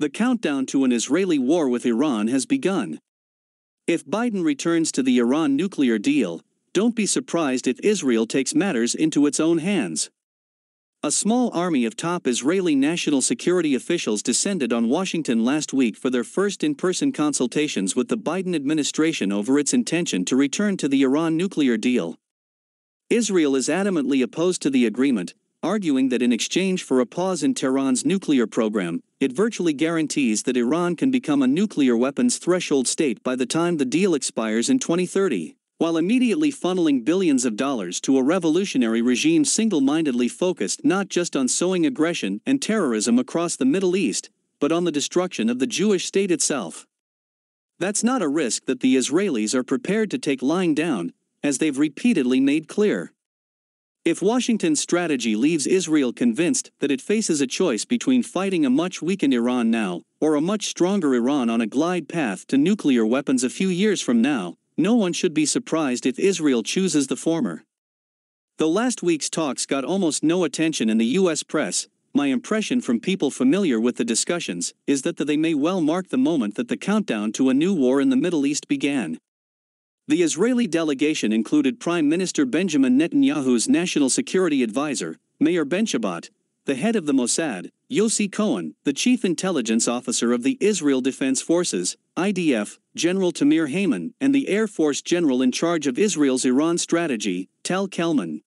the countdown to an Israeli war with Iran has begun. If Biden returns to the Iran nuclear deal, don't be surprised if Israel takes matters into its own hands. A small army of top Israeli national security officials descended on Washington last week for their first in person consultations with the Biden administration over its intention to return to the Iran nuclear deal. Israel is adamantly opposed to the agreement, arguing that in exchange for a pause in Tehran's nuclear program, it virtually guarantees that Iran can become a nuclear weapons threshold state by the time the deal expires in 2030, while immediately funneling billions of dollars to a revolutionary regime single-mindedly focused not just on sowing aggression and terrorism across the Middle East, but on the destruction of the Jewish state itself. That's not a risk that the Israelis are prepared to take lying down, as they've repeatedly made clear. If Washington's strategy leaves Israel convinced that it faces a choice between fighting a much weakened Iran now or a much stronger Iran on a glide path to nuclear weapons a few years from now, no one should be surprised if Israel chooses the former. The last week's talks got almost no attention in the U.S. press, my impression from people familiar with the discussions is that they may well mark the moment that the countdown to a new war in the Middle East began. The Israeli delegation included Prime Minister Benjamin Netanyahu's national security advisor, Mayor Ben Benchabat, the head of the Mossad, Yossi Cohen, the chief intelligence officer of the Israel Defense Forces, IDF, General Tamir Hayman, and the Air Force general in charge of Israel's Iran strategy, Tal Kelman.